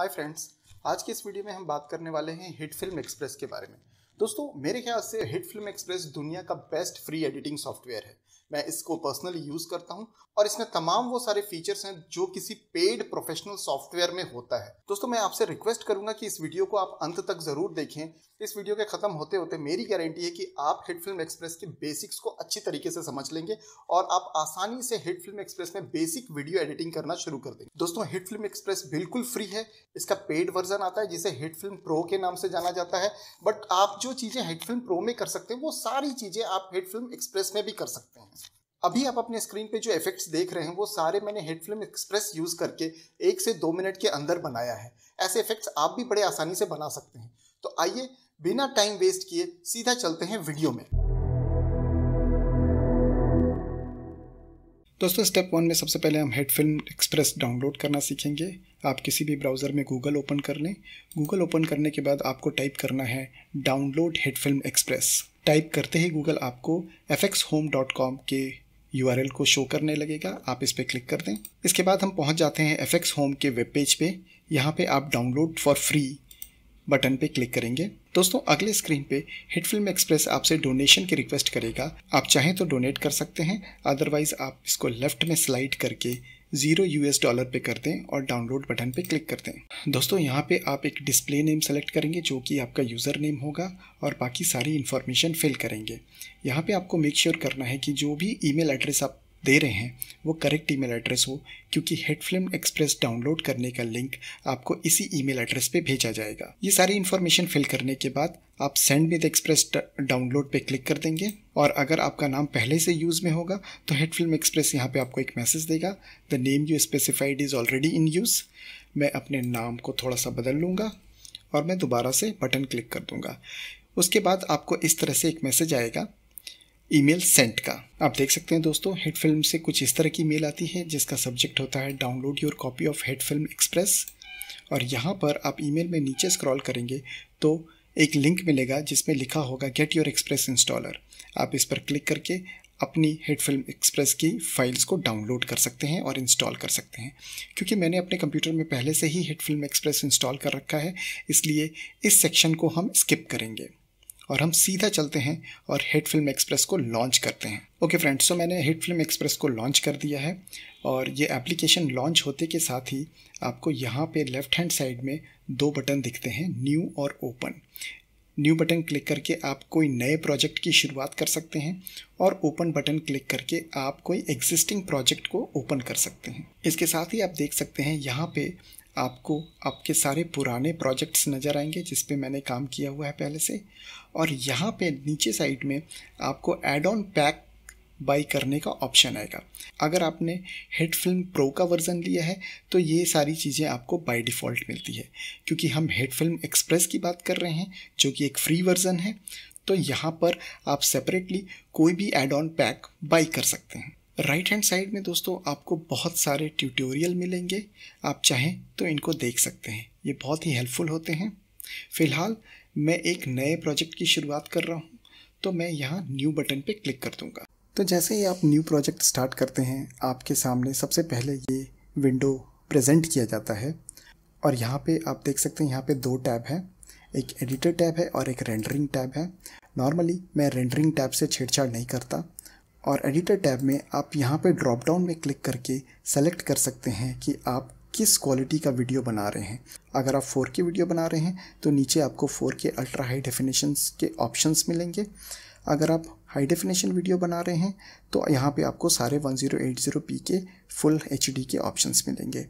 hi friends आज के इस वीडियो में हम बात करने वाले हैं हिट फिल्म एक्सप्रेस के बारे में दोस्तों मेरे ख्याल से हिट फिल्म एक्सप्रेस दुनिया का बेस्ट फ्री एडिटिंग सॉफ्टवेयर है मैं इसको पर्सनली यूज़ करता हूँ और इसमें तमाम वो सारे फीचर्स हैं जो किसी पेड प्रोफेशनल सॉफ्टवेयर में होता है दोस्तों मैं आपसे रिक्वेस्ट करूंगा कि इस वीडियो को आप अंत तक ज़रूर देखें इस वीडियो के ख़त्म होते होते मेरी गारंटी है कि आप हिट फिल्म एक्सप्रेस के बेसिक्स को अच्छी तरीके से समझ लेंगे और आप आसानी से हिट फिल्म एक्सप्रेस में बेसिक वीडियो एडिटिंग करना शुरू कर देंगे दोस्तों हिट फिल्म एक्सप्रेस बिल्कुल फ्री है इसका पेड वर्जन आता है जिसे हिट फिल्म प्रो के नाम से जाना जाता है बट आप जो चीज़ें हिट फिल्म प्रो में कर सकते हैं वो सारी चीज़ें आप हिट फिल्म एक्सप्रेस में भी कर सकते हैं अभी आप अपने स्क्रीन पे जो इफेक्ट्स देख रहे हैं वो सारे मैंने हेड फिल्म एक्सप्रेस यूज़ करके एक से दो मिनट के अंदर बनाया है ऐसे इफेक्ट्स आप भी बड़े आसानी से बना सकते हैं तो आइए बिना टाइम वेस्ट किए सीधा चलते हैं वीडियो में दोस्तों स्टेप वन में सबसे पहले हम हेड फिल्म एक्सप्रेस डाउनलोड करना सीखेंगे आप किसी भी ब्राउज़र में गूगल ओपन कर लें गूगल ओपन करने के बाद आपको टाइप करना है download HitFilm Express type करते ही गूगल आपको एफ के यूआरएल को शो करने लगेगा आप इस पर क्लिक कर दें इसके बाद हम पहुंच जाते हैं एफ होम के वेब पेज पे यहाँ पे आप डाउनलोड फॉर फ्री बटन पे क्लिक करेंगे दोस्तों अगले स्क्रीन पे हिट फिल्म एक्सप्रेस आपसे डोनेशन की रिक्वेस्ट करेगा आप चाहें तो डोनेट कर सकते हैं अदरवाइज़ आप इसको लेफ्ट में स्लाइड करके जीरो यू एस डॉलर पे कर दें और डाउनलोड बटन पे क्लिक कर दें दोस्तों यहाँ पे आप एक डिस्प्ले नेम सेलेक्ट करेंगे जो कि आपका यूज़र नेम होगा और बाकी सारी इन्फॉर्मेशन फिल करेंगे यहाँ पे आपको मेक श्योर sure करना है कि जो भी ईमेल एड्रेस आप दे रहे हैं वो करेक्ट ईमेल एड्रेस हो क्योंकि हेड फिल्म एक्सप्रेस डाउनलोड करने का लिंक आपको इसी ईमेल एड्रेस पे भेजा जाएगा ये सारी इन्फॉर्मेशन फिल करने के बाद आप सेंड विद एक्सप्रेस डाउनलोड पे क्लिक कर देंगे और अगर आपका नाम पहले से यूज़ में होगा तो हेड फिल्म एक्सप्रेस यहाँ पे आपको एक मैसेज देगा the name you specified is already in use मैं अपने नाम को थोड़ा सा बदल लूँगा और मैं दोबारा से बटन क्लिक कर दूँगा उसके बाद आपको इस तरह से एक मैसेज आएगा ईमेल सेंट का आप देख सकते हैं दोस्तों हेड फिल्म से कुछ इस तरह की मेल आती है जिसका सब्जेक्ट होता है download your copy of HitFilm Express और यहाँ पर आप ईमेल में नीचे स्क्रॉल करेंगे तो एक लिंक मिलेगा जिसमें लिखा होगा गेट योर एक्सप्रेस इंस्टॉलर आप इस पर क्लिक करके अपनी हेड फिल्म एक्सप्रेस की फाइल्स को डाउनलोड कर सकते हैं और इंस्टॉल कर सकते हैं क्योंकि मैंने अपने कंप्यूटर में पहले से ही हेड फिल्म एक्सप्रेस इंस्टॉल कर रखा है इसलिए इस सेक्शन को हम स्किप करेंगे और हम सीधा चलते हैं और हिट फिल्म एक्सप्रेस को लॉन्च करते हैं ओके फ्रेंड्स तो मैंने हिट फिल्म एक्सप्रेस को लॉन्च कर दिया है और ये एप्लीकेशन लॉन्च होते के साथ ही आपको यहाँ पे लेफ़्ट हैंड साइड में दो बटन दिखते हैं न्यू और ओपन न्यू बटन क्लिक करके आप कोई नए प्रोजेक्ट की शुरुआत कर सकते हैं और ओपन बटन क्लिक करके आप कोई एग्जिस्टिंग प्रोजेक्ट को ओपन कर सकते हैं इसके साथ ही आप देख सकते हैं यहाँ पे आपको आपके सारे पुराने प्रोजेक्ट्स नज़र आएंगे जिस पे मैंने काम किया हुआ है पहले से और यहाँ पे नीचे साइड में आपको एड ऑन पैक बाई करने का ऑप्शन आएगा अगर आपने हेड फिल्म प्रो का वर्ज़न लिया है तो ये सारी चीज़ें आपको बाय डिफ़ॉल्ट मिलती है क्योंकि हम हेड फिल्म एक्सप्रेस की बात कर रहे हैं जो कि एक फ्री वर्ज़न है तो यहाँ पर आप सेपरेटली कोई भी एड ऑन पैक बाई कर सकते हैं राइट हैंड साइड में दोस्तों आपको बहुत सारे ट्यूटोरियल मिलेंगे आप चाहें तो इनको देख सकते हैं ये बहुत ही हेल्पफुल होते हैं फ़िलहाल मैं एक नए प्रोजेक्ट की शुरुआत कर रहा हूँ तो मैं यहाँ न्यू बटन पे क्लिक कर दूँगा तो जैसे ही आप न्यू प्रोजेक्ट स्टार्ट करते हैं आपके सामने सबसे पहले ये विंडो प्रेजेंट किया जाता है और यहाँ पे आप देख सकते हैं यहाँ पे दो टैब हैं एक एडिटर टैब है और एक रेंडरिंग टैब है नॉर्मली मैं रेंडरिंग टैब से छेड़छाड़ नहीं करता और एडिटर टैब में आप यहाँ पर ड्रॉप डाउन में क्लिक करके सेलेक्ट कर सकते हैं कि आप किस क्वालिटी का वीडियो बना रहे हैं अगर आप 4K वीडियो बना रहे हैं तो नीचे आपको 4K अल्ट्रा हाई डेफिनेशन के ऑप्शंस मिलेंगे अगर आप हाई डेफिनेशन वीडियो बना रहे हैं तो यहाँ पे आपको सारे 1080p के फुल एच के ऑप्शंस मिलेंगे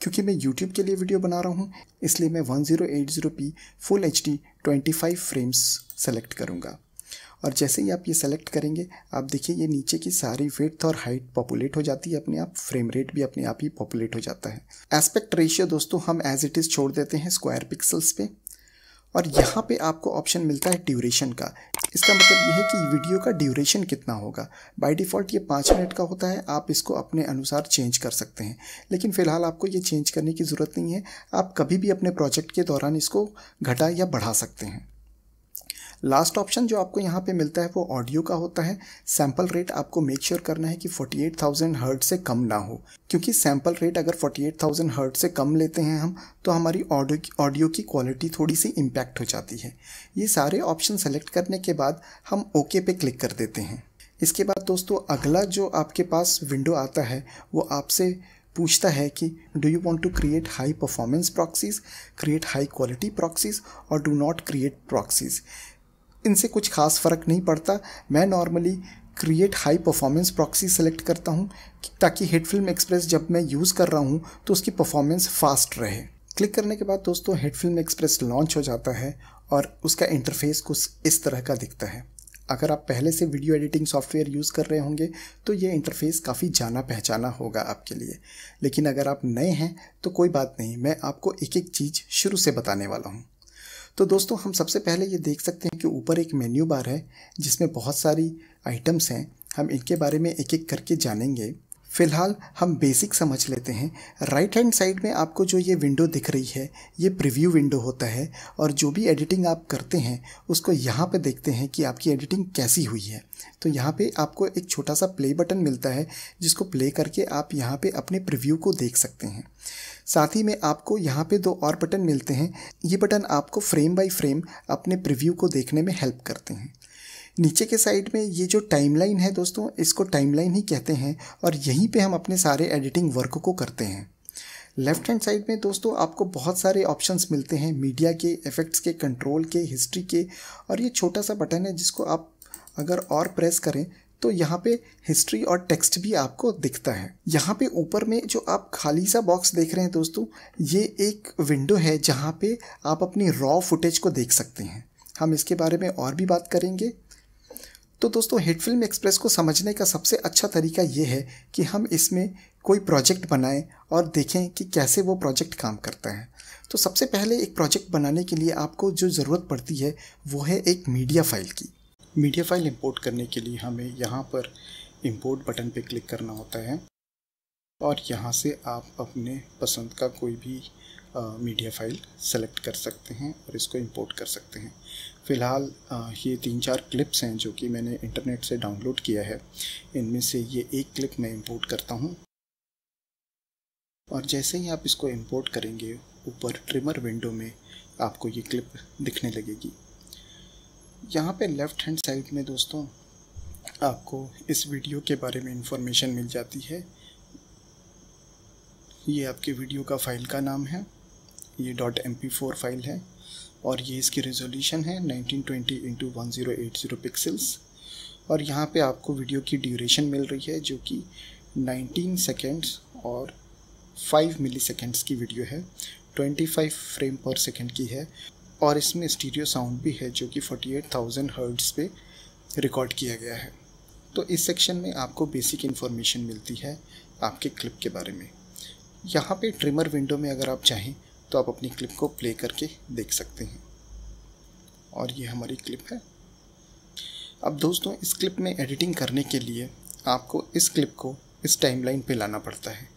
क्योंकि मैं YouTube के लिए वीडियो बना रहा हूँ इसलिए मैं 1080p full H D frames select करूँगा और जैसे ही आप ये सेलेक्ट करेंगे आप देखिए ये नीचे की सारी वेथ और हाइट पॉपुलेट हो जाती है अपने आप फ्रेम रेट भी अपने आप ही पॉपुलेट हो जाता है एस्पेक्ट रेशियो दोस्तों हम एज इट इज़ छोड़ देते हैं स्क्वायर पिक्सल्स पे और यहाँ पे आपको ऑप्शन मिलता है ड्यूरेशन का इसका मतलब यह है कि वीडियो का ड्यूरेशन कितना होगा बाय डिफ़ॉल्ट ये पाँच मिनट का होता है आप इसको अपने अनुसार चेंज कर सकते हैं लेकिन फ़िलहाल आपको ये चेंज करने की ज़रूरत नहीं है आप कभी भी अपने प्रोजेक्ट के दौरान इसको घटा या बढ़ा सकते हैं लास्ट ऑप्शन जो आपको यहाँ पे मिलता है वो ऑडियो का होता है सैम्पल रेट आपको मेक श्योर sure करना है कि 48,000 हर्ट से कम ना हो क्योंकि सैम्पल रेट अगर 48,000 हर्ट से कम लेते हैं हम तो हमारी ऑडियो ऑडियो की क्वालिटी थोड़ी सी इम्पैक्ट हो जाती है ये सारे ऑप्शन सेलेक्ट करने के बाद हम ओके पे क्लिक कर देते हैं इसके बाद दोस्तों अगला जो आपके पास विंडो आता है वो आपसे पूछता है कि do you want to create high performance proxies create high quality proxies और डू नॉट क्रिएट प्रॉक्सीज इनसे कुछ खास फ़र्क नहीं पड़ता मैं normally create high performance proxy select करता हूँ ताकि हेड फिल्म एक्सप्रेस जब मैं यूज़ कर रहा हूँ तो उसकी परफॉर्मेंस फास्ट रहे क्लिक करने के बाद दोस्तों हेड फिल्म एक्सप्रेस लॉन्च हो जाता है और उसका इंटरफेस कुछ इस तरह का दिखता है अगर आप पहले से वीडियो एडिटिंग सॉफ्टवेयर यूज़ कर रहे होंगे तो ये इंटरफेस काफ़ी जाना पहचाना होगा आपके लिए लेकिन अगर आप नए हैं तो कोई बात नहीं मैं आपको एक एक चीज़ शुरू से बताने वाला हूँ तो दोस्तों हम सबसे पहले ये देख सकते हैं कि ऊपर एक मेन्यू बार है जिसमें बहुत सारी आइटम्स हैं हम इनके बारे में एक एक करके जानेंगे फिलहाल हम बेसिक समझ लेते हैं राइट हैंड साइड में आपको जो ये विंडो दिख रही है ये प्रीव्यू विंडो होता है और जो भी एडिटिंग आप करते हैं उसको यहाँ पे देखते हैं कि आपकी एडिटिंग कैसी हुई है तो यहाँ पे आपको एक छोटा सा प्ले बटन मिलता है जिसको प्ले करके आप यहाँ पे अपने प्रीव्यू को देख सकते हैं साथ ही में आपको यहाँ पे दो और बटन मिलते हैं ये बटन आपको फ्रेम बाय फ्रेम अपने प्रिव्यू को देखने में हेल्प करते हैं नीचे के साइड में ये जो टाइमलाइन है दोस्तों इसको टाइमलाइन ही कहते हैं और यहीं पे हम अपने सारे एडिटिंग वर्क को करते हैं लेफ्ट हैंड साइड में दोस्तों आपको बहुत सारे ऑप्शंस मिलते हैं मीडिया के इफ़ेक्ट्स के कंट्रोल के हिस्ट्री के और ये छोटा सा बटन है जिसको आप अगर और प्रेस करें तो यहाँ पे हिस्ट्री और टेक्स्ट भी आपको दिखता है यहाँ पे ऊपर में जो आप खाली सा बॉक्स देख रहे हैं दोस्तों ये एक विंडो है जहाँ पे आप अपनी रॉ फुटेज को देख सकते हैं हम इसके बारे में और भी बात करेंगे तो दोस्तों हिट फिल्म एक्सप्रेस को समझने का सबसे अच्छा तरीका ये है कि हम इसमें कोई प्रोजेक्ट बनाएं और देखें कि कैसे वो प्रोजेक्ट काम करता है तो सबसे पहले एक प्रोजेक्ट बनाने के लिए आपको जो ज़रूरत पड़ती है वो है एक मीडिया फाइल की मीडिया फाइल इंपोर्ट करने के लिए हमें यहाँ पर इंपोर्ट बटन पे क्लिक करना होता है और यहाँ से आप अपने पसंद का कोई भी मीडिया फाइल सेलेक्ट कर सकते हैं और इसको इंपोर्ट कर सकते हैं फ़िलहाल ये तीन चार क्लिप्स हैं जो कि मैंने इंटरनेट से डाउनलोड किया है इनमें से ये एक क्लिप मैं इंपोर्ट करता हूँ और जैसे ही आप इसको इंपोर्ट करेंगे ऊपर ट्रिमर विंडो में आपको ये क्लिप दिखने लगेगी यहाँ पे लेफ़्ट हैंड साइड में दोस्तों आपको इस वीडियो के बारे में इंफॉर्मेशन मिल जाती है ये आपके वीडियो का फाइल का नाम है ये डॉट एम फाइल है और ये इसकी रेजोल्यूशन है 1920 twenty into one zero eight zero pixels और यहाँ पे आपको वीडियो की ड्यूरेशन मिल रही है जो कि 19 सेकेंड्स और 5 मिली सेकेंड्स की वीडियो है 25 फ्रेम पर सेकेंड की है और इसमें स्टीरियो साउंड भी है जो कि 48,000 हर्ट्ज़ पे रिकॉर्ड किया गया है तो इस सेक्शन में आपको बेसिक इन्फॉर्मेशन मिलती है आपके क्लिप के बारे में यहाँ पे ट्रिमर विंडो में अगर आप चाहें तो आप अपनी क्लिप को प्ले करके देख सकते हैं और ये हमारी क्लिप है अब दोस्तों इस क्लिप में एडिटिंग करने के लिए आपको इस क्लिप को इस टाइमलाइन पे लाना पड़ता है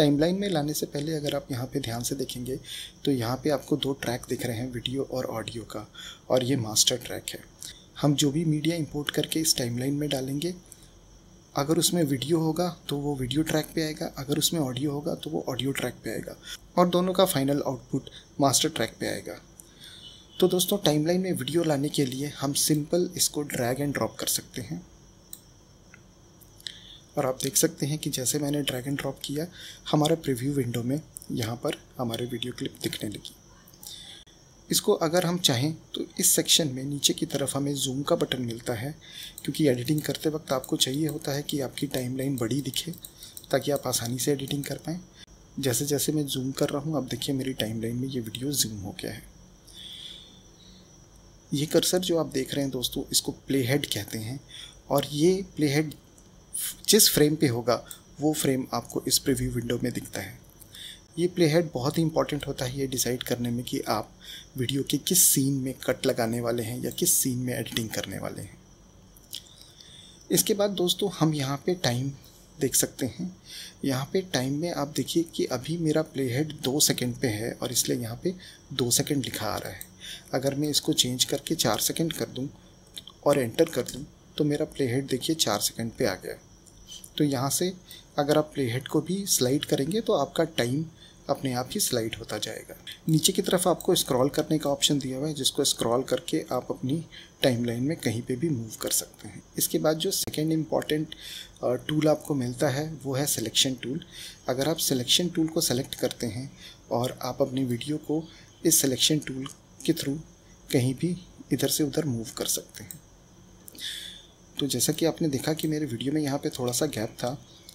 टाइमलाइन में लाने से पहले अगर आप यहाँ पे ध्यान से देखेंगे तो यहाँ पे आपको दो ट्रैक दिख रहे हैं वीडियो और ऑडियो का और ये मास्टर ट्रैक है हम जो भी मीडिया इंपोर्ट करके इस टाइमलाइन में डालेंगे अगर उसमें वीडियो होगा तो वो वीडियो ट्रैक पे आएगा अगर उसमें ऑडियो होगा तो वो ऑडियो ट्रैक पे आएगा और दोनों का फाइनल आउटपुट मास्टर ट्रैक पे आएगा तो दोस्तों टाइमलाइन में वीडियो लाने के लिए हम सिंपल इसको ड्रैग एंड ड्रॉप कर सकते हैं और आप देख सकते हैं कि जैसे मैंने ड्रैग एंड ड्रॉप किया हमारे प्रीव्यू विंडो में यहाँ पर हमारे वीडियो क्लिप दिखने लगी इसको अगर हम चाहें तो इस सेक्शन में नीचे की तरफ हमें जूम का बटन मिलता है क्योंकि एडिटिंग करते वक्त आपको चाहिए होता है कि आपकी टाइमलाइन बड़ी दिखे ताकि आप आसानी से एडिटिंग कर पाएँ जैसे जैसे मैं जूम कर रहा हूँ आप देखिए मेरी टाइमलाइन में ये वीडियो जूम हो गया है ये कर्सर जो आप देख रहे हैं दोस्तों इसको प्ले हेड कहते हैं और ये प्ले हेड जिस फ्रेम पे होगा वो फ्रेम आपको इस प्रीव्यू विंडो में दिखता है ये प्लेहेड बहुत ही इंपॉर्टेंट होता है ये डिसाइड करने में कि आप वीडियो के किस सीन में कट लगाने वाले हैं या किस सीन में एडिटिंग करने वाले हैं इसके बाद दोस्तों हम यहाँ पे टाइम देख सकते हैं यहाँ पे टाइम में आप देखिए कि अभी मेरा प्लेहेड दो सेकंड पे है और इसलिए यहाँ पे दो सेकंड लिखा आ रहा है अगर मैं इसको चेंज करके चार सेकंड कर दूँ और एंटर कर दूँ तो मेरा प्लेहेड देखिए चार सेकंड पे आ गया है तो यहाँ से अगर आप प्लेहेड को भी स्लाइड करेंगे तो आपका टाइम अपने आप ही स्लाइड होता जाएगा नीचे की तरफ आपको स्क्रॉल करने का ऑप्शन दिया हुआ है जिसको स्क्रॉल करके आप अपनी टाइमलाइन में कहीं पे भी मूव कर सकते हैं इसके बाद जो सेकेंड इम्पॉर्टेंट टूल आपको मिलता है वो है सिलेक्शन टूल अगर आप सिलेक्शन टूल को सेलेक्ट करते हैं और आप अपनी वीडियो को इस सिलेक्शन टूल के थ्रू कहीं भी इधर से उधर मूव कर सकते हैं तो जैसा कि आपने देखा कि मेरे वीडियो में यहाँ पे थोड़ा सा गैप था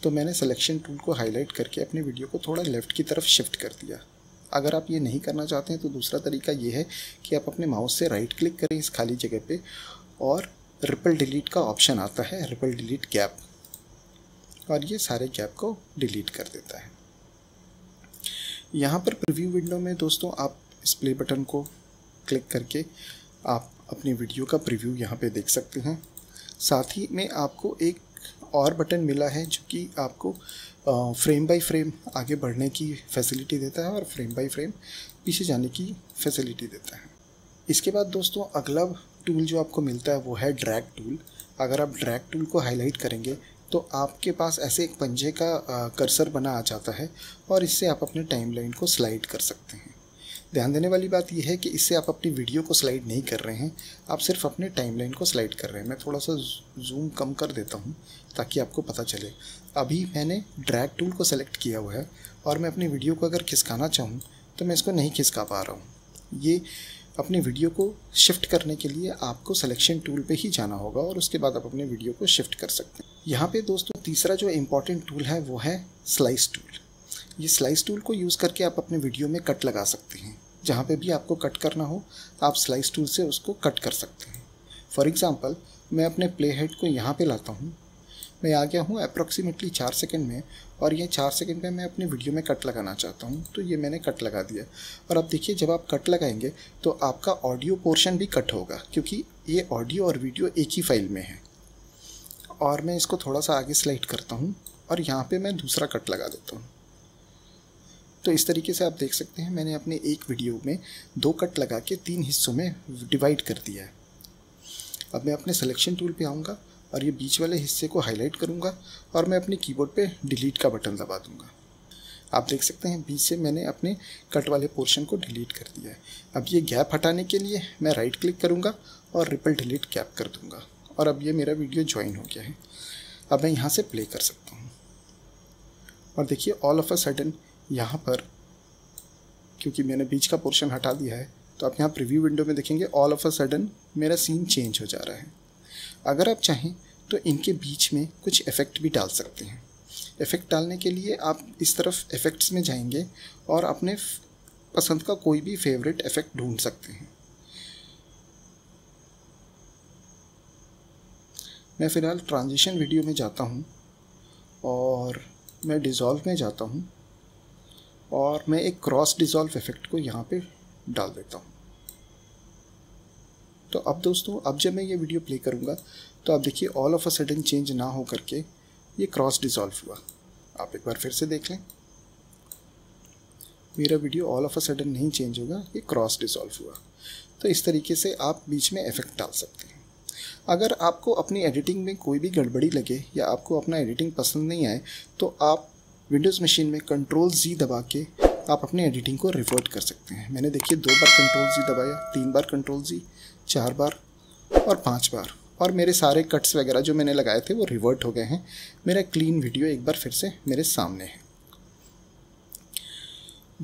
तो मैंने सिलेक्शन टूल को हाईलाइट करके अपने वीडियो को थोड़ा लेफ़्ट की तरफ शिफ्ट कर दिया अगर आप ये नहीं करना चाहते हैं तो दूसरा तरीका ये है कि आप अपने माउस से राइट क्लिक करें इस खाली जगह पर और रिपल डिलीट का ऑप्शन आता है रिपल डिलीट गैप और ये सारे गैप को डिलीट कर देता है यहाँ पर प्रीव्यू विंडो में दोस्तों आप इस प्ले बटन को क्लिक करके आप अपने वीडियो का प्रीव्यू यहाँ पे देख सकते हैं साथ ही में आपको एक और बटन मिला है जो कि आपको फ्रेम बाय फ्रेम आगे बढ़ने की फैसिलिटी देता है और फ्रेम बाय फ्रेम पीछे जाने की फैसिलिटी देता है इसके बाद दोस्तों अगला टूल जो आपको मिलता है वो है ड्रैग टूल अगर आप ड्रैग टूल को हाईलाइट करेंगे तो आपके पास ऐसे एक पंजे का कर्सर बना आ जाता है और इससे आप अपने टाइमलाइन को स्लाइड कर सकते हैं ध्यान देने वाली बात यह है कि इससे आप अपनी वीडियो को स्लाइड नहीं कर रहे हैं आप सिर्फ अपने टाइमलाइन को स्लाइड कर रहे हैं मैं थोड़ा सा जूम कम कर देता हूँ ताकि आपको पता चले अभी मैंने ड्रैग टूल को सेलेक्ट किया हुआ है और मैं अपनी वीडियो को अगर खिसकाना चाहूँ तो मैं इसको नहीं खिसका पा रहा हूँ ये अपनी वीडियो को शिफ्ट करने के लिए आपको सिलेक्शन टूल पे ही जाना होगा और उसके बाद आप अपने वीडियो को शिफ्ट कर सकते हैं यहाँ पे दोस्तों तीसरा जो इम्पॉर्टेंट टूल है वो है स्लाइस टूल ये स्लाइस टूल को यूज़ करके आप अपने वीडियो में कट लगा सकते हैं जहाँ पे भी आपको कट करना हो तो आप स्लाइस टूल से उसको कट कर सकते हैं फॉर एग्ज़ाम्पल मैं अपने प्ले हेड को यहाँ पे लाता हूँ मैं आ गया हूँ अप्रॉक्सीमेटली चार सेकेंड में और ये चार सेकेंड में मैं अपने वीडियो में कट लगाना चाहता हूँ तो ये मैंने कट लगा दिया और अब देखिए जब आप कट लगाएंगे तो आपका ऑडियो पोर्शन भी कट होगा क्योंकि ये ऑडियो और वीडियो एक ही फाइल में है और मैं इसको थोड़ा सा आगे स्लाइड करता हूँ और यहाँ पे मैं दूसरा कट लगा देता हूँ तो इस तरीके से आप देख सकते हैं मैंने अपने एक वीडियो में दो कट लगा के तीन हिस्सों में डिवाइड कर दिया है अब मैं अपने सिलेक्शन टूल पे आऊँगा और ये बीच वाले हिस्से को हाईलाइट करूँगा और मैं अपने कीबोर्ड पे डिलीट का बटन दबा दूँगा आप देख सकते हैं बीच से मैंने अपने कट वाले पोर्शन को डिलीट कर दिया है अब ये गैप हटाने के लिए मैं राइट क्लिक करूँगा और रिपल डिलीट गैप कर दूँगा और अब ये मेरा वीडियो ज्वाइन हो गया है अब मैं यहाँ से प्ले कर सकता हूँ और देखिए ऑल ऑफ अ सडन यहाँ पर क्योंकि मैंने बीच का पोर्शन हटा दिया है तो आप यहाँ प्रीव्यू विंडो में देखेंगे ऑल ऑफ अ सडन मेरा सीन चेंज हो जा रहा है अगर आप चाहें तो इनके बीच में कुछ इफ़ेक्ट भी डाल सकते हैं इफ़ेक्ट डालने के लिए आप इस तरफ इफ़ेक्ट्स में जाएंगे और अपने पसंद का कोई भी फेवरेट इफ़ेक्ट ढूंढ सकते हैं मैं फ़िलहाल ट्रांजिशन वीडियो में जाता हूँ और मैं डिज़ोल्व में जाता हूँ और मैं एक क्रॉस डिज़ोल्व इफेक्ट को यहाँ पे डाल देता हूँ तो अब दोस्तों अब जब मैं ये वीडियो प्ले करूँगा तो आप देखिए all of a sudden change ना हो करके ये क्रॉस डिज़ोल्व हुआ आप एक बार फिर से देख लें मेरा video all of a sudden नहीं चेंज होगा ये क्रॉस डिज़ोल्व हुआ तो इस तरीके से आप बीच में इफेक्ट डाल सकते हैं अगर आपको अपनी एडिटिंग में कोई भी गड़बड़ी लगे या आपको अपना एडिटिंग पसंद नहीं आए तो आप विंडोज़ मशीन में कंट्रोल जी दबा के आप अपने एडिटिंग को रिवर्ट कर सकते हैं मैंने देखिए दो बार कंट्रोल जी दबाया तीन बार कंट्रोल जी चार बार और पाँच बार और मेरे सारे कट्स वगैरह जो मैंने लगाए थे वो रिवर्ट हो गए हैं मेरा क्लीन वीडियो एक बार फिर से मेरे सामने है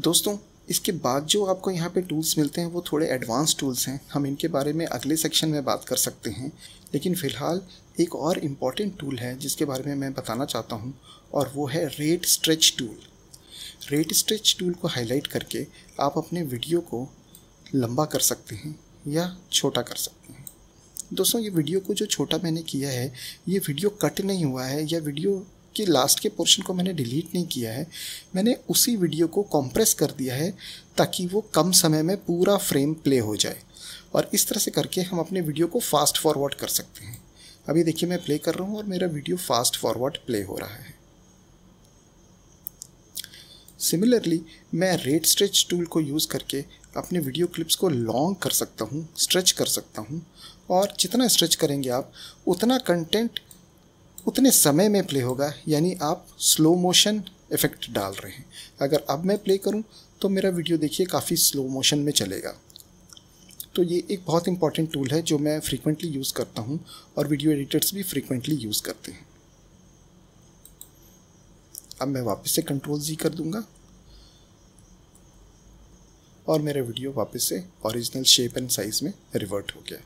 दोस्तों इसके बाद जो आपको यहाँ पे टूल्स मिलते हैं वो थोड़े एडवांस टूल्स हैं हम इनके बारे में अगले सेक्शन में बात कर सकते हैं लेकिन फ़िलहाल एक और इम्पॉर्टेंट टूल है जिसके बारे में मैं बताना चाहता हूँ और वो है rate stretch tool rate stretch tool को हाईलाइट करके आप अपने वीडियो को लंबा कर सकते हैं या छोटा कर सकते हैं दोस्तों ये वीडियो को जो छोटा मैंने किया है ये वीडियो कट नहीं हुआ है या वीडियो के लास्ट के पोर्शन को मैंने डिलीट नहीं किया है मैंने उसी वीडियो को कंप्रेस कर दिया है ताकि वो कम समय में पूरा फ्रेम प्ले हो जाए और इस तरह से करके हम अपने वीडियो को फास्ट फॉरवर्ड कर सकते हैं अभी देखिए मैं प्ले कर रहा हूँ और मेरा वीडियो फास्ट फॉरवर्ड प्ले हो रहा है सिमिलरली मैं रेट स्ट्रेच टूल को यूज़ करके अपने वीडियो क्लिप्स को लॉन्ग कर सकता हूँ स्ट्रेच कर सकता हूँ और जितना स्ट्रेच करेंगे आप उतना कंटेंट उतने समय में प्ले होगा यानी आप स्लो मोशन इफ़ेक्ट डाल रहे हैं अगर अब मैं प्ले करूँ तो मेरा वीडियो देखिए काफ़ी स्लो मोशन में चलेगा तो ये एक बहुत इंपॉर्टेंट टूल है जो मैं फ्रीक्वेंटली यूज़ करता हूँ और वीडियो एडिटर्स भी फ्रीक्वेंटली यूज़ करते हैं अब मैं वापस से कंट्रोल जी कर दूंगा और मेरा वीडियो वापस से ओरिजिनल शेप एंड साइज़ में रिवर्ट हो गया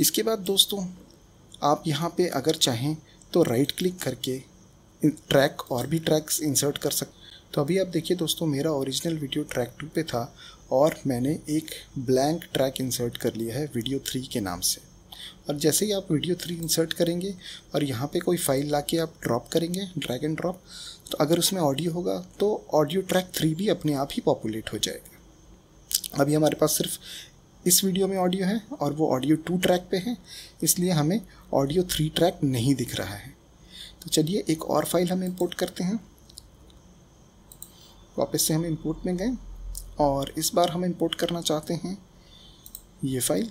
इसके बाद दोस्तों आप यहाँ पे अगर चाहें तो राइट क्लिक करके ट्रैक और भी ट्रैक्स इंसर्ट कर सकते तो अभी आप देखिए दोस्तों मेरा ओरिजिनल वीडियो ट्रैक टू पे था और मैंने एक ब्लैंक ट्रैक इंसर्ट कर लिया है वीडियो थ्री के नाम से और जैसे ही आप वीडियो थ्री इंसर्ट करेंगे और यहाँ पे कोई फाइल ला के आप ड्रॉप करेंगे ड्रैग एंड ड्रॉप तो अगर उसमें ऑडियो होगा तो ऑडियो ट्रैक थ्री भी अपने आप ही पॉपुलेट हो जाएगा अभी हमारे पास सिर्फ इस वीडियो में ऑडियो है और वो ऑडियो टू ट्रैक पे है इसलिए हमें ऑडियो थ्री ट्रैक नहीं दिख रहा है तो चलिए एक और फाइल हम इम्पोर्ट करते हैं वापस से हम इम्पोर्ट में गए और इस बार हम इम्पोर्ट करना चाहते हैं ये फाइल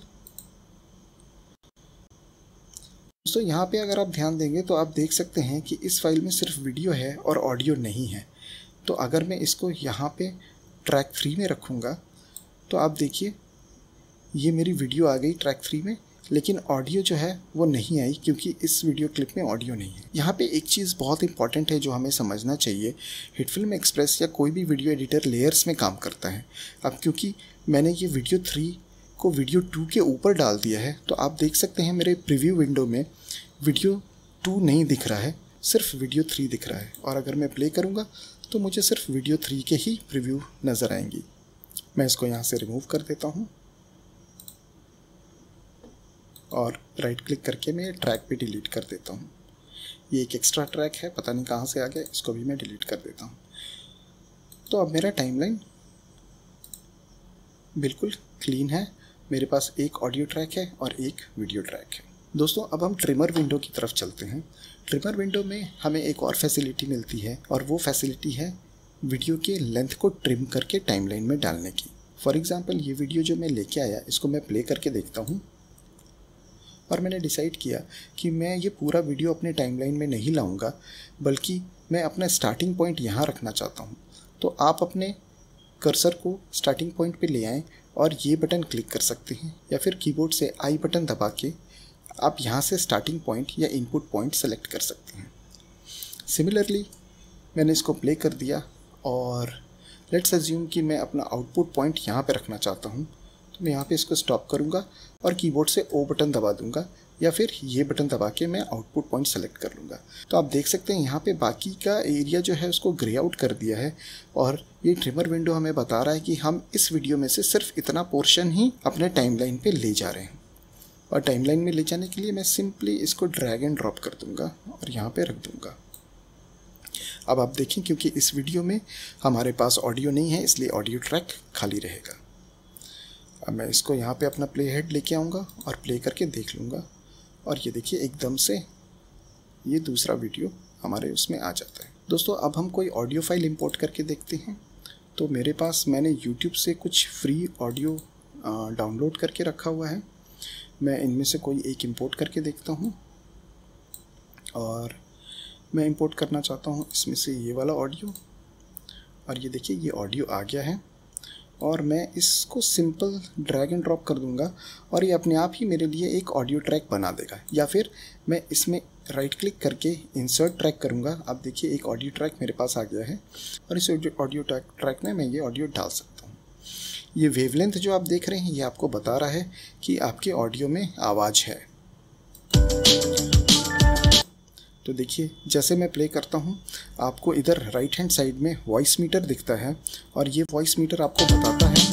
दोस्तों यहाँ पे अगर आप ध्यान देंगे तो आप देख सकते हैं कि इस फाइल में सिर्फ वीडियो है और ऑडियो नहीं है तो अगर मैं इसको यहाँ पे ट्रैक थ्री में रखूँगा तो आप देखिए ये मेरी वीडियो आ गई ट्रैक थ्री में लेकिन ऑडियो जो है वो नहीं आई क्योंकि इस वीडियो क्लिप में ऑडियो नहीं है यहाँ पे एक चीज़ बहुत इंपॉर्टेंट है जो हमें समझना चाहिए हिटफिल्म एक्सप्रेस या कोई भी वीडियो एडिटर लेयर्स में काम करता है अब क्योंकि मैंने ये वीडियो थ्री को वीडियो टू के ऊपर डाल दिया है तो आप देख सकते हैं मेरे प्रीव्यू विंडो में वीडियो टू नहीं दिख रहा है सिर्फ वीडियो थ्री दिख रहा है और अगर मैं प्ले करूँगा तो मुझे सिर्फ वीडियो थ्री के ही प्रिव्यू नज़र आएंगी मैं इसको यहाँ से रिमूव कर देता हूँ और राइट क्लिक करके मैं ट्रैक भी डिलीट कर देता हूँ ये एक एक्स्ट्रा ट्रैक है पता नहीं कहाँ से आ गया इसको भी मैं डिलीट कर देता हूँ तो अब मेरा टाइमलाइन बिल्कुल क्लीन है मेरे पास एक ऑडियो ट्रैक है और एक वीडियो ट्रैक है दोस्तों अब हम ट्रिमर विंडो की तरफ चलते हैं ट्रिमर विंडो में हमें एक और फैसिलिटी मिलती है और वो फैसिलिटी है वीडियो के लेंथ को ट्रिम करके टाइमलाइन में डालने की फॉर एग्ज़ाम्पल ये वीडियो जो मैं लेके आया इसको मैं प्ले करके देखता हूँ और मैंने डिसाइड किया कि मैं ये पूरा वीडियो अपने टाइमलाइन में नहीं लाऊंगा बल्कि मैं अपना स्टार्टिंग पॉइंट यहाँ रखना चाहता हूँ तो आप अपने कर्सर को स्टार्टिंग पॉइंट पे ले आएँ और ये बटन क्लिक कर सकते हैं या फिर कीबोर्ड से आई बटन दबा के आप यहाँ से स्टार्टिंग पॉइंट या इनपुट पॉइंट सेलेक्ट कर सकते हैं सिमिलरली मैंने इसको प्ले कर दिया और लेट्स अज्यूम कि मैं अपना आउटपुट पॉइंट यहाँ पर रखना चाहता हूँ तो मैं यहाँ पर इसको स्टॉप करूँगा और कीबोर्ड से ओ बटन दबा दूँगा या फिर ये बटन दबा के मैं आउटपुट पॉइंट सेलेक्ट कर लूँगा तो आप देख सकते हैं यहाँ पे बाकी का एरिया जो है उसको ग्रे आउट कर दिया है और ये ट्रिमर विंडो हमें बता रहा है कि हम इस वीडियो में से सिर्फ इतना पोर्शन ही अपने टाइमलाइन पे ले जा रहे हैं और टाइमलाइन में ले जाने के लिए मैं सिंपली इसको ड्रैग एंड ड्रॉप कर दूँगा और यहाँ पर रख दूँगा अब आप देखें क्योंकि इस वीडियो में हमारे पास ऑडियो नहीं है इसलिए ऑडियो ट्रैक खाली रहेगा अब मैं इसको यहाँ पे अपना प्ले हेड लेके आऊँगा और प्ले करके देख लूँगा और ये देखिए एकदम से ये दूसरा वीडियो हमारे उसमें आ जाता है दोस्तों अब हम कोई ऑडियो फाइल इंपोर्ट करके देखते हैं तो मेरे पास मैंने यूट्यूब से कुछ फ्री ऑडियो डाउनलोड करके रखा हुआ है मैं इनमें से कोई एक इंपोर्ट करके देखता हूँ और मैं इंपोर्ट करना चाहता हूँ इसमें से ये वाला ऑडियो और ये देखिए ये ऑडियो आ गया है और मैं इसको सिंपल ड्रैग एंड ड्रॉप कर दूंगा और ये अपने आप ही मेरे लिए एक ऑडियो ट्रैक बना देगा या फिर मैं इसमें राइट क्लिक करके इंसर्ट ट्रैक करूँगा आप देखिए एक ऑडियो ट्रैक मेरे पास आ गया है और इस ऑडियो ट्रैक ट्रैक में मैं ये ऑडियो डाल सकता हूँ ये वेवलेंथ जो आप देख रहे हैं ये आपको बता रहा है कि आपके ऑडियो में आवाज़ है तो देखिए जैसे मैं प्ले करता हूँ आपको इधर राइट हैंड साइड में वॉइस मीटर दिखता है और ये वॉइस मीटर आपको बताता है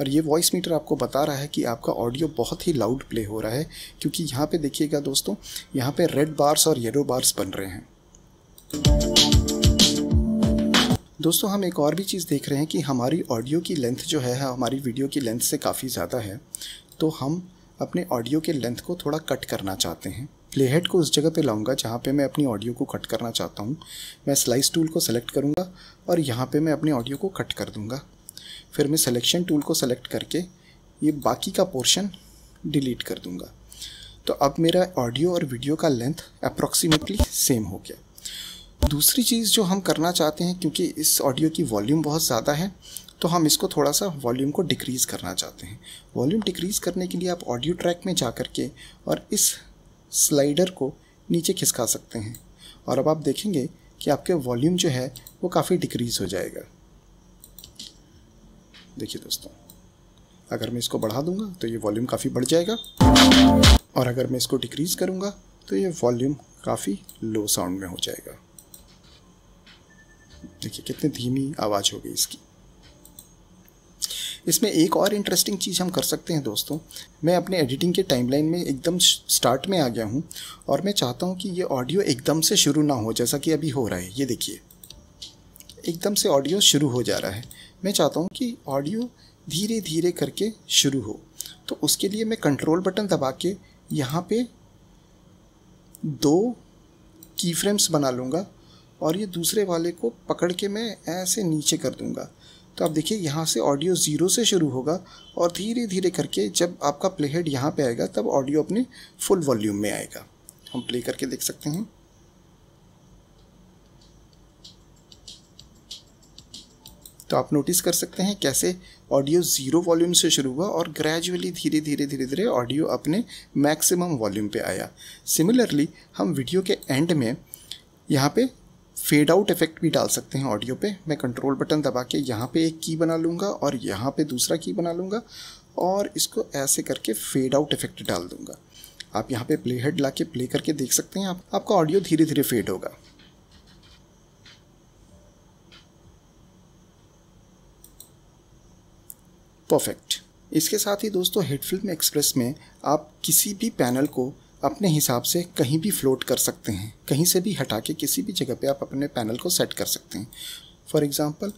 और ये वॉइस मीटर आपको बता रहा है कि आपका ऑडियो बहुत ही लाउड प्ले हो रहा है क्योंकि यहाँ पे देखिएगा दोस्तों यहाँ पे रेड बार्स और येलो बार्स बन रहे हैं दोस्तों हम एक और भी चीज़ देख रहे हैं कि हमारी ऑडियो की लेंथ जो है हमारी वीडियो की लेंथ से काफ़ी ज़्यादा है तो हम अपने ऑडियो के लेंथ को थोड़ा कट करना चाहते हैं प्लेहेड को उस जगह पे लाऊंगा जहाँ पे मैं अपनी ऑडियो को कट करना चाहता हूँ मैं स्लाइस टूल को सेलेक्ट करूँगा और यहाँ पे मैं अपने ऑडियो को कट कर दूँगा फिर मैं सिलेक्शन टूल को सेलेक्ट करके ये बाकी का पोर्शन डिलीट कर दूँगा तो अब मेरा ऑडियो और वीडियो का लेंथ अप्रॉक्सीमेटली सेम हो गया दूसरी चीज़ जो हम करना चाहते हैं क्योंकि इस ऑडियो की वॉल्यूम बहुत ज़्यादा है तो हम इसको थोड़ा सा वॉल्यूम को डिक्रीज़ करना चाहते हैं वॉल्यूम डिक्रीज़ करने के लिए आप ऑडियो ट्रैक में जा कर के और इस स्लाइडर को नीचे खिसका सकते हैं और अब आप देखेंगे कि आपके वॉल्यूम जो है वो काफ़ी डिक्रीज़ हो जाएगा देखिए दोस्तों अगर मैं इसको बढ़ा दूंगा तो ये वॉल्यूम काफ़ी बढ़ जाएगा और अगर मैं इसको डिक्रीज़ करूंगा तो ये वॉल्यूम काफ़ी लो साउंड में हो जाएगा देखिए कितनी धीमी आवाज़ हो गई इसकी इसमें एक और इंटरेस्टिंग चीज़ हम कर सकते हैं दोस्तों मैं अपने एडिटिंग के टाइमलाइन में एकदम स्टार्ट में आ गया हूँ और मैं चाहता हूँ कि ये ऑडियो एकदम से शुरू ना हो जैसा कि अभी हो रहा है ये देखिए एकदम से ऑडियो शुरू हो जा रहा है मैं चाहता हूँ कि ऑडियो धीरे धीरे करके शुरू हो तो उसके लिए मैं कंट्रोल बटन दबा के यहाँ पर दो की फ्रेम्स बना लूँगा और ये दूसरे वाले को पकड़ के मैं ऐसे नीचे कर दूँगा तो आप देखिए यहाँ से ऑडियो ज़ीरो से शुरू होगा और धीरे धीरे करके जब आपका प्ले हेड यहाँ पर आएगा तब ऑडियो अपने फुल वॉल्यूम में आएगा हम प्ले करके देख सकते हैं तो आप नोटिस कर सकते हैं कैसे ऑडियो ज़ीरो वॉल्यूम से शुरू हुआ और ग्रेजुअली धीरे धीरे धीरे धीरे ऑडियो अपने मैक्सिमम वॉल्यूम पे आया सिमिलरली हम वीडियो के एंड में यहाँ पे फेड आउट इफेक्ट भी डाल सकते हैं ऑडियो पे मैं कंट्रोल बटन दबा के यहाँ पे एक की बना लूँगा और यहाँ पे दूसरा की बना लूँगा और इसको ऐसे करके फेड आउट इफेक्ट डाल दूँगा आप यहाँ पे प्ले हेड ला के प्ले करके देख सकते हैं आप, आपका ऑडियो धीरे धीरे फेड होगा परफेक्ट इसके साथ ही दोस्तों हेडफिल्म एक्सप्रेस में आप किसी भी पैनल को अपने हिसाब से कहीं भी फ्लोट कर सकते हैं कहीं से भी हटा के किसी भी जगह पे आप अपने पैनल को सेट कर सकते हैं फॉर एग्ज़ाम्पल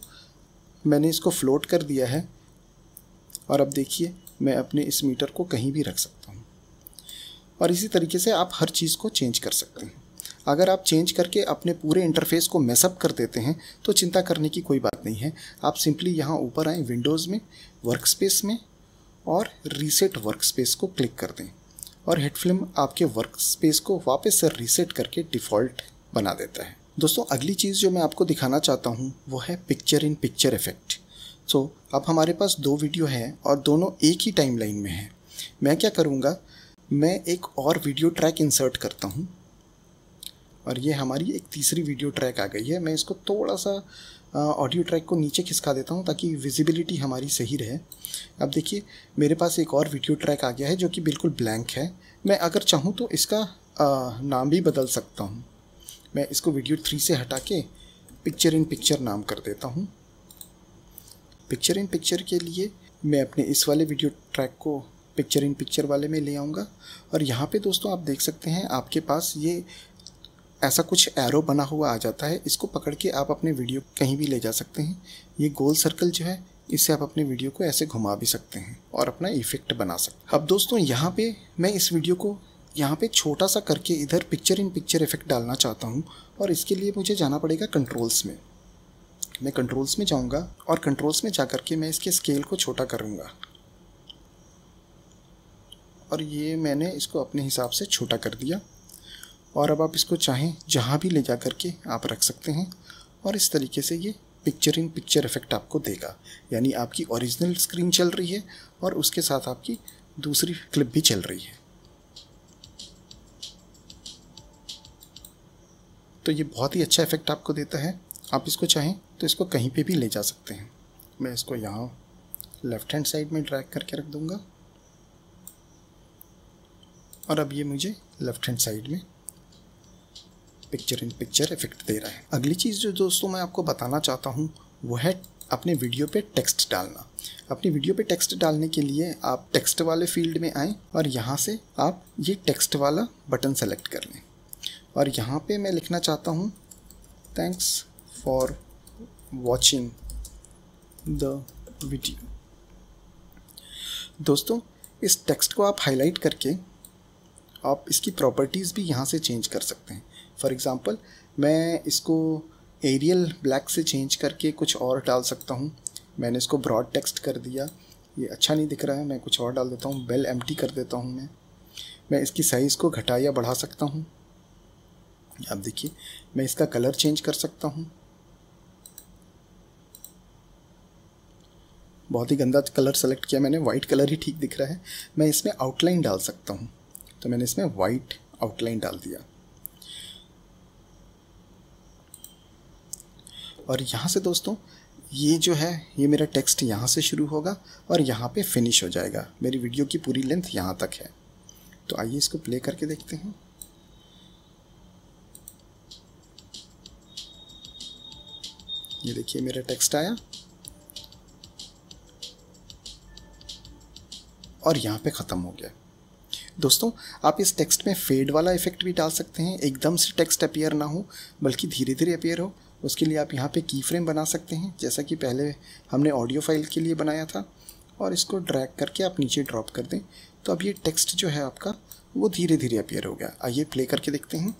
मैंने इसको फ्लोट कर दिया है और अब देखिए मैं अपने इस मीटर को कहीं भी रख सकता हूँ और इसी तरीके से आप हर चीज़ को चेंज कर सकते हैं अगर आप चेंज करके अपने पूरे इंटरफेस को मैसअप कर देते हैं तो चिंता करने की कोई बात नहीं है आप सिंपली यहाँ ऊपर आएँ विंडोज़ में वर्क स्पेस में और रीसेट वर्क स्पेस को क्लिक कर दें और हेड फिल्म आपके वर्क स्पेस को वापस से रीसेट करके डिफ़ॉल्ट बना देता है दोस्तों अगली चीज़ जो मैं आपको दिखाना चाहता हूँ वो है picture in picture effect so अब हमारे पास दो वीडियो हैं और दोनों एक ही टाइम लाइन में हैं मैं क्या करूँगा मैं एक और वीडियो ट्रैक इंसर्ट करता हूँ और ये हमारी एक तीसरी वीडियो ट्रैक आ गई है मैं इसको थोड़ा सा ऑडियो ट्रैक को नीचे खिसका देता हूँ ताकि विजिबिलिटी हमारी सही रहे अब देखिए मेरे पास एक और वीडियो ट्रैक आ गया है जो कि बिल्कुल ब्लैंक है मैं अगर चाहूँ तो इसका आ, नाम भी बदल सकता हूँ मैं इसको वीडियो थ्री से हटा के पिक्चर इन पिक्चर नाम कर देता हूँ पिक्चर इन पिक्चर के लिए मैं अपने इस वाले वीडियो ट्रैक को पिक्चर इन पिक्चर वाले में ले आऊँगा और यहाँ पे दोस्तों आप देख सकते हैं आपके पास ये ऐसा कुछ एरो बना हुआ आ जाता है इसको पकड़ के आप अपने वीडियो कहीं भी ले जा सकते हैं ये गोल सर्कल जो है इससे आप अपने वीडियो को ऐसे घुमा भी सकते हैं और अपना इफेक्ट बना सकते हैं अब दोस्तों यहाँ पे मैं इस वीडियो को यहाँ पे छोटा सा करके इधर पिक्चर इन पिक्चर इफेक्ट डालना चाहता हूँ और इसके लिए मुझे जाना पड़ेगा कंट्रोल्स में मैं कंट्रोल्स में जाऊँगा और कंट्रोल्स में जा के मैं इसके स्केल को छोटा करूँगा और ये मैंने इसको अपने हिसाब से छोटा कर दिया और अब आप इसको चाहें जहाँ भी ले जा कर के आप रख सकते हैं और इस तरीके से ये पिक्चर इन पिक्चर इफेक्ट आपको देगा यानी आपकी ओरिजिनल स्क्रीन चल रही है और उसके साथ आपकी दूसरी क्लिप भी चल रही है तो ये बहुत ही अच्छा इफेक्ट आपको देता है आप इसको चाहें तो इसको कहीं पे भी ले जा सकते हैं मैं इसको यहाँ लेफ़्ट हैंड साइड में ड्रैग करके रख दूँगा और अब ये मुझे लेफ़्ट हैंड साइड में पिक्चर इन पिक्चर इफेक्ट दे रहा है अगली चीज़ जो दोस्तों मैं आपको बताना चाहता हूँ वो है अपने वीडियो पे टेक्स्ट डालना अपनी वीडियो पे टेक्स्ट डालने के लिए आप टेक्स्ट वाले फील्ड में आएँ और यहाँ से आप ये टेक्स्ट वाला बटन सेलेक्ट कर लें और यहाँ पर मैं लिखना चाहता हूँ thanks for watching the video दोस्तों इस टेक्स्ट को आप हाईलाइट करके आप इसकी प्रॉपर्टीज़ भी यहाँ से चेंज कर सकते हैं फॉर एग्ज़ाम्पल मैं इसको एरियल ब्लैक से चेंज करके कुछ और डाल सकता हूँ मैंने इसको ब्रॉड टेक्स्ट कर दिया ये अच्छा नहीं दिख रहा है मैं कुछ और डाल देता हूँ बेल एम कर देता हूँ मैं मैं इसकी साइज़ को घटा या बढ़ा सकता हूँ आप देखिए मैं इसका कलर चेंज कर सकता हूँ बहुत ही गंदा कलर सेलेक्ट किया मैंने वाइट कलर ही ठीक दिख रहा है मैं इसमें आउटलाइन डाल सकता हूँ तो मैंने इसमें वाइट आउटलाइन डाल दिया और यहाँ से दोस्तों ये जो है ये मेरा टेक्स्ट यहाँ से शुरू होगा और यहाँ पे फिनिश हो जाएगा मेरी वीडियो की पूरी लेंथ यहाँ तक है तो आइए इसको प्ले करके देखते हैं ये देखिए मेरा टेक्स्ट आया और यहाँ पे ख़त्म हो गया दोस्तों आप इस टेक्स्ट में फेड वाला इफेक्ट भी डाल सकते हैं एकदम से टेक्स्ट अपीयर ना हो बल्कि धीरे धीरे अपीयर हो उसके लिए आप यहाँ पे की फ्रेम बना सकते हैं जैसा कि पहले हमने ऑडियो फाइल के लिए बनाया था और इसको ड्रैग करके आप नीचे ड्रॉप कर दें तो अब ये टेक्स्ट जो है आपका वो धीरे धीरे अपेयर हो गया आइए प्ले करके देखते हैं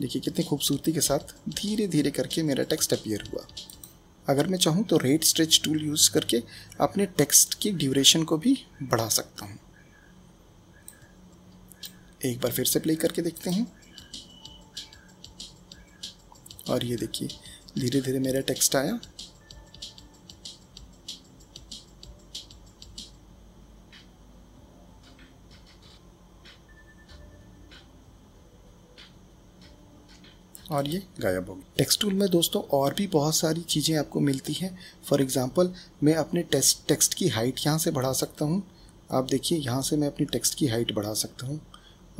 देखिए कितनी खूबसूरती के साथ धीरे धीरे करके मेरा टेक्स्ट अपेयर हुआ अगर मैं चाहूँ तो रेट स्ट्रेच टूल यूज़ करके अपने टेक्स्ट की ड्यूरेशन को भी बढ़ा सकता हूँ एक बार फिर से प्ले करके देखते हैं और ये देखिए धीरे धीरे मेरा टेक्स्ट आया और ये गायब होगी टेक्स्ट टूल में दोस्तों और भी बहुत सारी चीज़ें आपको मिलती हैं फॉर एग्ज़ाम्पल मैं अपने टेक्स्ट टेक्स्ट की हाइट यहाँ से बढ़ा सकता हूँ आप देखिए यहाँ से मैं अपनी टेक्स्ट की हाइट बढ़ा सकता हूँ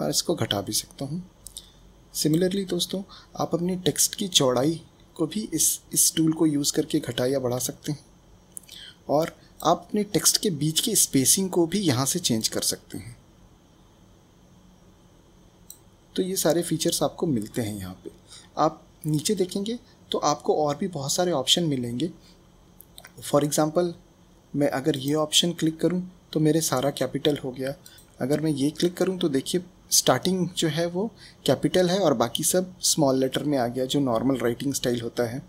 और इसको घटा भी सकता हूँ सिमिलरली दोस्तों आप अपने टेक्स्ट की चौड़ाई को भी इस इस टूल को यूज़ करके घटा या बढ़ा सकते हैं और आप अपने टेक्स्ट के बीच की स्पेसिंग को भी यहाँ से चेंज कर सकते हैं तो ये सारे फीचर्स आपको मिलते हैं यहाँ पे आप नीचे देखेंगे तो आपको और भी बहुत सारे ऑप्शन मिलेंगे फॉर एग्ज़ाम्पल मैं अगर ये ऑप्शन क्लिक करूँ तो मेरे सारा कैपिटल हो गया अगर मैं ये क्लिक करूँ तो देखिए स्टार्टिंग जो है वो कैपिटल है और बाकी सब स्मॉल लेटर में आ गया जो नॉर्मल राइटिंग स्टाइल होता है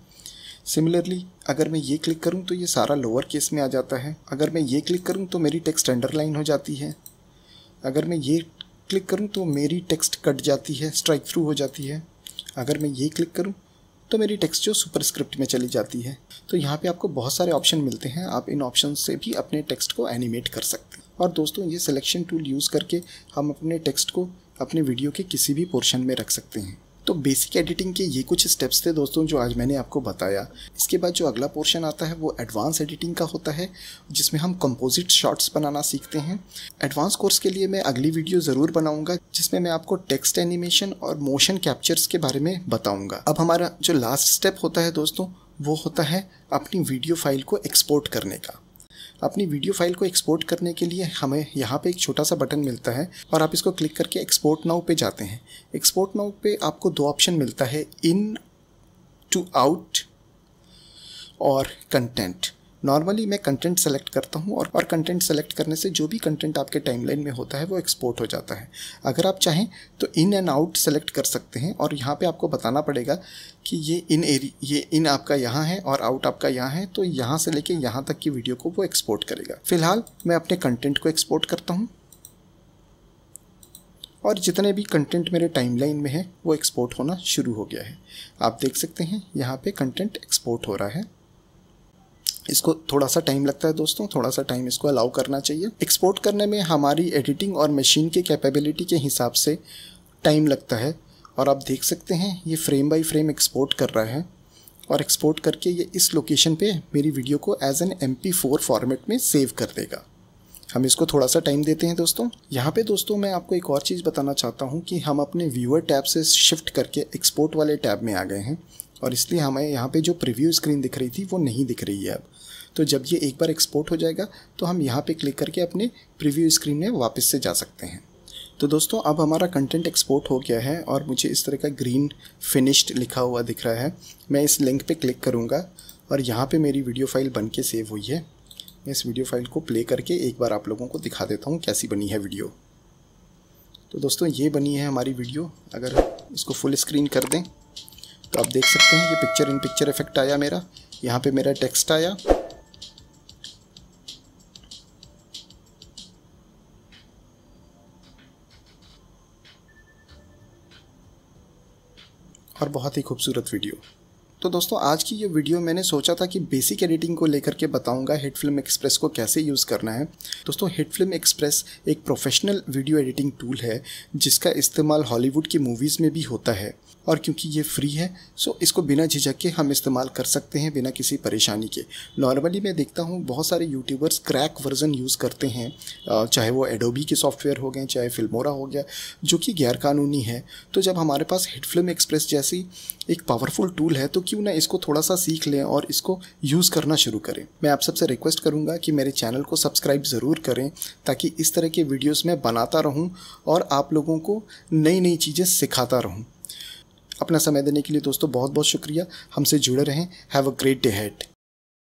सिमिलरली अगर मैं ये क्लिक करूँ तो ये सारा लोअर केस में आ जाता है अगर मैं ये क्लिक करूँ तो मेरी टेक्स्ट अंडरलाइन हो जाती है अगर मैं ये क्लिक करूँ तो मेरी टेक्स्ट कट जाती है स्ट्राइक थ्रू हो जाती है अगर मैं ये क्लिक करूँ तो मेरी टेक्स्ट जो सुपरस्क्रिप्ट में चली जाती है तो यहाँ पे आपको बहुत सारे ऑप्शन मिलते हैं आप इन ऑप्शन से भी अपने टेक्स्ट को एनिमेट कर सकते हैं और दोस्तों ये सिलेक्शन टूल यूज़ करके हम अपने टेक्स्ट को अपने वीडियो के किसी भी पोर्शन में रख सकते हैं तो बेसिक एडिटिंग के ये कुछ स्टेप्स थे दोस्तों जो आज मैंने आपको बताया इसके बाद जो अगला पोर्शन आता है वो एडवांस एडिटिंग का होता है जिसमें हम कंपोजिट शॉट्स बनाना सीखते हैं एडवांस कोर्स के लिए मैं अगली वीडियो ज़रूर बनाऊंगा जिसमें मैं आपको टेक्स्ट एनिमेशन और मोशन कैप्चर्स के बारे में बताऊँगा अब हमारा जो लास्ट स्टेप होता है दोस्तों वो होता है अपनी वीडियो फाइल को एक्सपोर्ट करने का अपनी वीडियो फाइल को एक्सपोर्ट करने के लिए हमें यहाँ पे एक छोटा सा बटन मिलता है और आप इसको क्लिक करके एक्सपोर्ट नाउ पे जाते हैं एक्सपोर्ट नाउ पे आपको दो ऑप्शन मिलता है इन टू आउट और कंटेंट नॉर्मली मैं कंटेंट सेलेक्ट करता हूँ और कंटेंट सेलेक्ट करने से जो भी कंटेंट आपके टाइमलाइन में होता है वो एक्सपोर्ट हो जाता है अगर आप चाहें तो इन एंड आउट सेलेक्ट कर सकते हैं और यहाँ पे आपको बताना पड़ेगा कि ये इन एरी ये इन आपका यहाँ है और आउट आपका यहाँ है तो यहाँ से लेके यहाँ तक की वीडियो को वो एक्सपोर्ट करेगा फिलहाल मैं अपने कंटेंट को एक्सपोर्ट करता हूँ और जितने भी कंटेंट मेरे टाइमलाइन में है वो एक्सपोर्ट होना शुरू हो गया है आप देख सकते हैं यहाँ पे कंटेंट एक्सपोर्ट हो रहा है इसको थोड़ा सा टाइम लगता है दोस्तों थोड़ा सा टाइम इसको अलाउ करना चाहिए एक्सपोर्ट करने में हमारी एडिटिंग और मशीन के कैपेबिलिटी के हिसाब से टाइम लगता है और आप देख सकते हैं ये फ्रेम बाई फ्रेम एक्सपोर्ट कर रहा है और एक्सपोर्ट करके ये इस लोकेशन पे मेरी वीडियो को एज एन एम फॉर्मेट में सेव कर देगा हम इसको थोड़ा सा टाइम देते हैं दोस्तों यहाँ पे दोस्तों मैं आपको एक और चीज़ बताना चाहता हूँ कि हम अपने व्यूअर टैब से शिफ्ट करके एक्सपोर्ट वाले टैब में आ गए हैं और इसलिए हमें यहाँ पे जो प्रीव्यू स्क्रीन दिख रही थी वो नहीं दिख रही है अब तो जब ये एक बार एक्सपोर्ट हो जाएगा तो हम यहाँ पे क्लिक करके अपने प्रीव्यू स्क्रीन में वापस से जा सकते हैं तो दोस्तों अब हमारा कंटेंट एक्सपोर्ट हो गया है और मुझे इस तरह का ग्रीन फिनिश्ड लिखा हुआ दिख रहा है मैं इस लिंक पर क्लिक करूँगा और यहाँ पर मेरी वीडियो फाइल बन के सेव हुई है मैं इस वीडियो फाइल को प्ले करके एक बार आप लोगों को दिखा देता हूँ कैसी बनी है वीडियो तो दोस्तों ये बनी है हमारी वीडियो अगर इसको फुल स्क्रीन कर दें तो आप देख सकते हैं ये पिक्चर इन पिक्चर इफेक्ट आया मेरा यहाँ पे मेरा टेक्स्ट आया और बहुत ही खूबसूरत वीडियो तो दोस्तों आज की ये वीडियो मैंने सोचा था कि बेसिक एडिटिंग को लेकर के बताऊंगा हिट फिल्म एक्सप्रेस को कैसे यूज़ करना है दोस्तों हिट फिल्म एक्सप्रेस एक प्रोफेशनल वीडियो एडिटिंग टूल है जिसका इस्तेमाल हॉलीवुड की मूवीज़ में भी होता है और क्योंकि ये फ्री है सो इसको बिना झिझक के हम इस्तेमाल कर सकते हैं बिना किसी परेशानी के नॉर्मली मैं देखता हूँ बहुत सारे यूट्यूबर्स क्रैक वर्जन यूज़ करते हैं चाहे वो एडोबी के सॉफ्टवेयर हो गए चाहे फिल्मोरा हो गया जो कि गैरकानूनी है तो जब हमारे पास हिट फिल्म एक्सप्रेस जैसी एक पावरफुल टूल है तो क्यों ना इसको थोड़ा सा सीख लें और इसको यूज़ करना शुरू करें मैं आप सबसे रिक्वेस्ट करूँगा कि मेरे चैनल को सब्सक्राइब ज़रूर करें ताकि इस तरह के वीडियोज़ मैं बनाता रहूँ और आप लोगों को नई नई चीज़ें सिखाता रहूँ अपना समय देने के लिए दोस्तों बहुत बहुत शुक्रिया हमसे जुड़े रहें have a great day hate